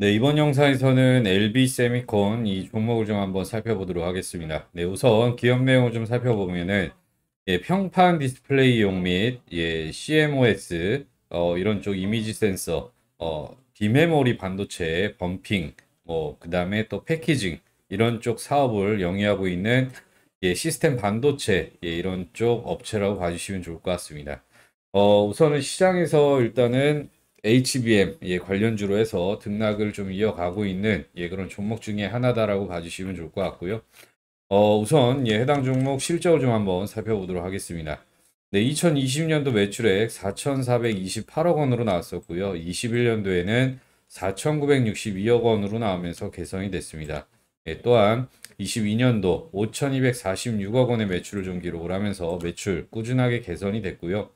네, 이번 영상에서는 LB 세미콘 이 종목을 좀 한번 살펴보도록 하겠습니다. 네, 우선 기업 내용을 좀 살펴보면은 예, 평판 디스플레이용 및 예, CMOS 어, 이런 쪽 이미지 센서, 어, 비메모리 반도체 범핑, 뭐 그다음에 또 패키징 이런 쪽 사업을 영위하고 있는 예, 시스템 반도체 예, 이런 쪽 업체라고 봐주시면 좋을 것 같습니다. 어, 우선은 시장에서 일단은 HBM 예, 관련주로 해서 등락을 좀 이어가고 있는 예, 그런 종목 중에 하나다라고 봐주시면 좋을 것 같고요. 어, 우선 예, 해당 종목 실적을 좀 한번 살펴보도록 하겠습니다. 네, 2020년도 매출액 4,428억 원으로 나왔었고요. 21년도에는 4,962억 원으로 나오면서 개선이 됐습니다. 예, 또한 22년도 5,246억 원의 매출을 좀 기록을 하면서 매출 꾸준하게 개선이 됐고요.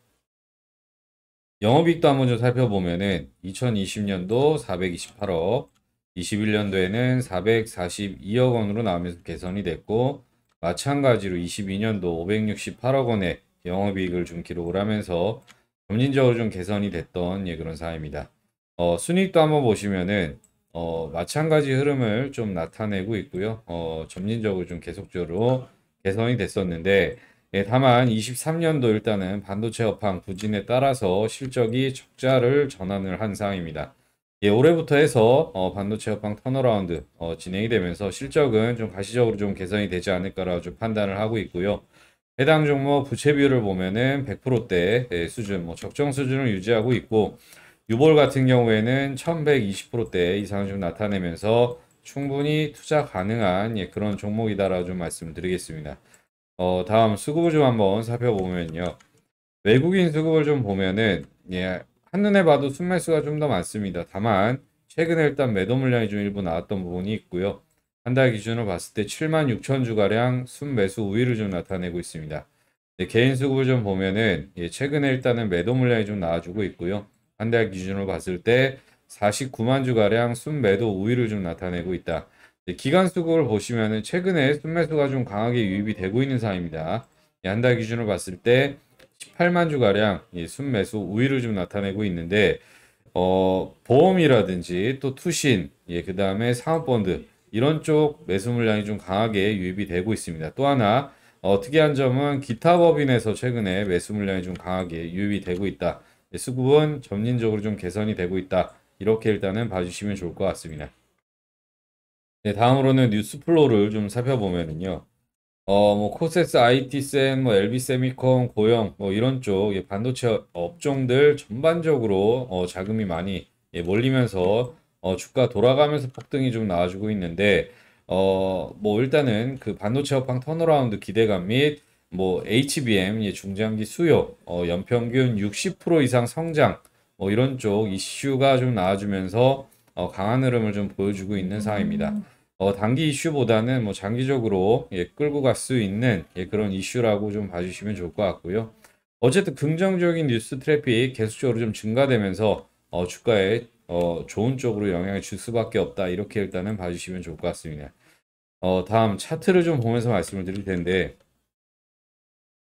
영업이익도 한번 좀 살펴보면은 2020년도 428억, 21년도에는 442억 원으로 나오면서 개선이 됐고 마찬가지로 22년도 568억 원의 영업이익을 좀 기록을 하면서 점진적으로 좀 개선이 됐던 예, 그런 사입니다. 어, 순익도 한번 보시면은 어, 마찬가지 흐름을 좀 나타내고 있고요. 어, 점진적으로 좀 계속적으로 개선이 됐었는데 예, 다만 23년도 일단은 반도체 업황 부진에 따라서 실적이 적자를 전환을 한 상황입니다. 예, 올해부터 해서 어, 반도체 업황 턴어라운드 어, 진행이 되면서 실적은 좀 가시적으로 좀 개선이 되지 않을까라고 좀 판단을 하고 있고요. 해당 종목 부채 비율을 보면은 100%대 예, 수준, 뭐 적정 수준을 유지하고 있고 유볼 같은 경우에는 1120%대 이상을 좀 나타내면서 충분히 투자 가능한 예, 그런 종목이다라고 좀 말씀드리겠습니다. 어, 다음 수급을 좀 한번 살펴보면요. 외국인 수급을 좀 보면은 예, 한눈에 봐도 순매수가 좀 더 많습니다. 다만 최근에 일단 매도 물량이 좀 일부 나왔던 부분이 있고요. 한달 기준으로 봤을 때 7만 6천 주가량 순매수 우위를 좀 나타내고 있습니다. 예, 개인 수급을 좀 보면은 예, 최근에 일단은 매도 물량이 좀 나와주고 있고요. 한달 기준으로 봤을 때 49만 주가량 순매도 우위를 좀 나타내고 있다. 네, 기간 수급을 보시면 최근에 순매수가 좀 강하게 유입이 되고 있는 상황입니다. 한 달 기준으로 봤을 때 18만 주가량 순매수 우위를 좀 나타내고 있는데 어, 보험이라든지 또 투신, 예, 그 다음에 상업본드 이런 쪽 매수 물량이 좀 강하게 유입이 되고 있습니다. 또 하나 어, 특이한 점은 기타 법인에서 최근에 매수 물량이 좀 강하게 유입이 되고 있다. 예, 수급은 점진적으로 좀 개선이 되고 있다. 이렇게 일단은 봐주시면 좋을 것 같습니다. 네, 다음으로는 뉴스플로를 좀 살펴보면은요. 어, 뭐 코세스, IT센, 뭐 LB 세미콘, 고영 뭐 이런 쪽 예, 반도체 업종들 전반적으로 어, 자금이 많이 예, 몰리면서 어, 주가 돌아가면서 폭등이 좀 나와주고 있는데 어, 뭐 일단은 그 반도체 업황 턴어라운드 기대감 및 뭐 HBM 예, 중장기 수요 어, 연평균 60% 이상 성장 뭐 이런 쪽 이슈가 좀 나와주면서 어, 강한 흐름을 좀 보여주고 있는 상황입니다. 음. 어, 단기 이슈보다는 뭐 장기적으로 예, 끌고 갈 수 있는 예, 그런 이슈라고 좀 봐주시면 좋을 것 같고요. 어쨌든 긍정적인 뉴스 트래픽이 계속적으로 좀 증가되면서 어, 주가에 어, 좋은 쪽으로 영향을 줄 수밖에 없다 이렇게 일단은 봐주시면 좋을 것 같습니다. 어, 다음 차트를 좀 보면서 말씀을 드릴 텐데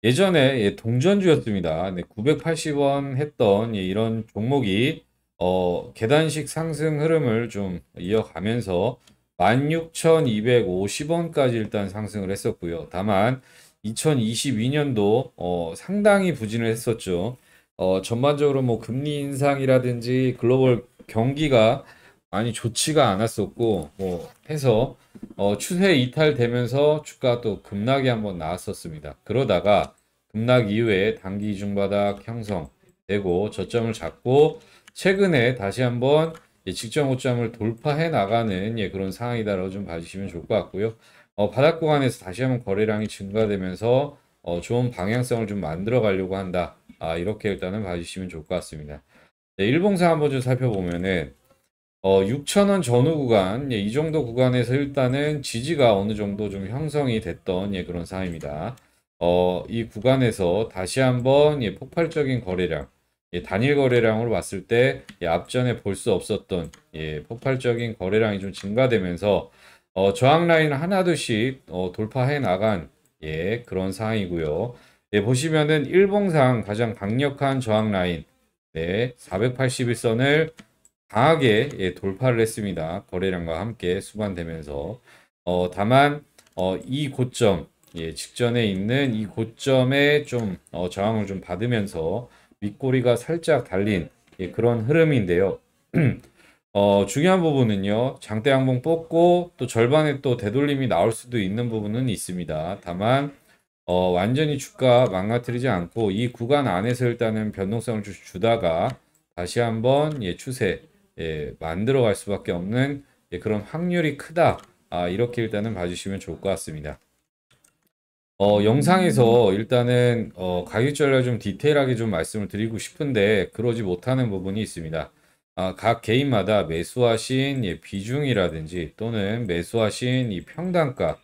예전에 예, 동전주였습니다. 네, 980원 했던 예, 이런 종목이 어, 계단식 상승 흐름을 좀 이어가면서 16,250원까지 일단 상승을 했었고요. 다만 2022년도 어, 상당히 부진을 했었죠. 어, 전반적으로 뭐 금리 인상이라든지 글로벌 경기가 많이 좋지가 않았었고 뭐 해서 어, 추세 이탈되면서 주가 또 급락이 한번 나왔었습니다. 그러다가 급락 이후에 단기 이중바닥 형성되고 저점을 잡고 최근에 다시 한번 직전 고점을 돌파해 나가는 예, 그런 상황이다라고 좀 봐주시면 좋을 것 같고요. 어, 바닥 구간에서 다시 한번 거래량이 증가되면서 어, 좋은 방향성을 좀 만들어 가려고 한다. 아, 이렇게 일단은 봐주시면 좋을 것 같습니다. 네, 일봉상 한번 좀 살펴보면은 어, 6천원 전후 구간, 예, 이 정도 구간에서 일단은 지지가 어느 정도 좀 형성이 됐던 예, 그런 상황입니다. 어, 이 구간에서 다시 한번 예, 폭발적인 거래량, 예, 단일 거래량으로 봤을 때 예, 앞전에 볼 수 없었던 예, 폭발적인 거래량이 좀 증가되면서 어, 저항 라인 하나둘씩 어, 돌파해 나간 예, 그런 상황이고요. 예, 보시면은 일봉상 가장 강력한 저항 라인 네, 481선을 강하게 예, 돌파를 했습니다. 거래량과 함께 수반되면서 어, 다만 어, 이 고점 예, 직전에 있는 이 고점에 좀 어, 저항을 좀 받으면서 윗꼬리가 살짝 달린 예, 그런 흐름인데요. 어, 중요한 부분은요. 장대 양봉 뽑고 또 절반에 또 되돌림이 나올 수도 있는 부분은 있습니다. 다만 어, 완전히 주가 망가뜨리지 않고 이 구간 안에서 일단은 변동성을 주, 다가 다시 한번 예, 추세 예, 만들어 갈 수밖에 없는 예, 그런 확률이 크다. 아, 이렇게 일단은 봐주시면 좋을 것 같습니다. 어, 영상에서 일단은 어, 가격 전략 좀 디테일하게 좀 말씀을 드리고 싶은데 그러지 못하는 부분이 있습니다. 아, 각 개인마다 매수하신 예, 비중이라든지 또는 매수하신 이 평단가,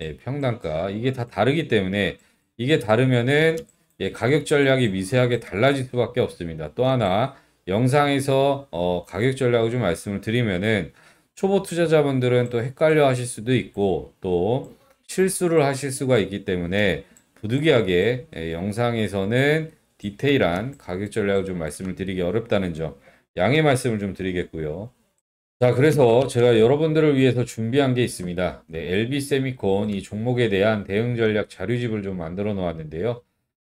예, 평단가 이게 다 다르기 때문에 이게 다르면은 예, 가격 전략이 미세하게 달라질 수밖에 없습니다. 또 하나 영상에서 어, 가격 전략을 좀 말씀을 드리면은 초보 투자자분들은 또 헷갈려 하실 수도 있고 또 실수를 하실 수가 있기 때문에 부득이하게 예, 영상에서는 디테일한 가격 전략을 좀 말씀을 드리기 어렵다는 점 양해 말씀을 좀 드리겠고요. 자 그래서 제가 여러분들을 위해서 준비한 게 있습니다. 네, LB 세미콘 이 종목에 대한 대응 전략 자료집을 좀 만들어 놓았는데요.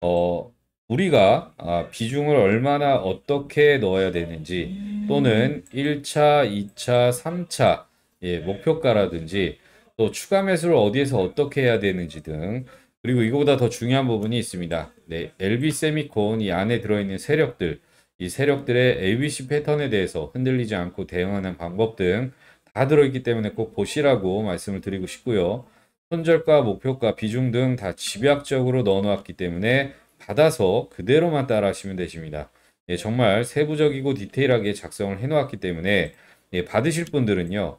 어, 우리가 아, 비중을 얼마나 어떻게 넣어야 되는지 또는 1차, 2차, 3차 예, 목표가라든지 또 추가 매수를 어디에서 어떻게 해야 되는지 등 그리고 이거보다 더 중요한 부분이 있습니다. 네, LB 세미콘 이 안에 들어있는 세력들 이 세력들의 ABC 패턴에 대해서 흔들리지 않고 대응하는 방법 등 다 들어있기 때문에 꼭 보시라고 말씀을 드리고 싶고요. 손절과 목표가, 비중 등 다 집약적으로 넣어놓았기 때문에 받아서 그대로만 따라하시면 되십니다. 예, 정말 세부적이고 디테일하게 작성을 해놓았기 때문에 예, 받으실 분들은요.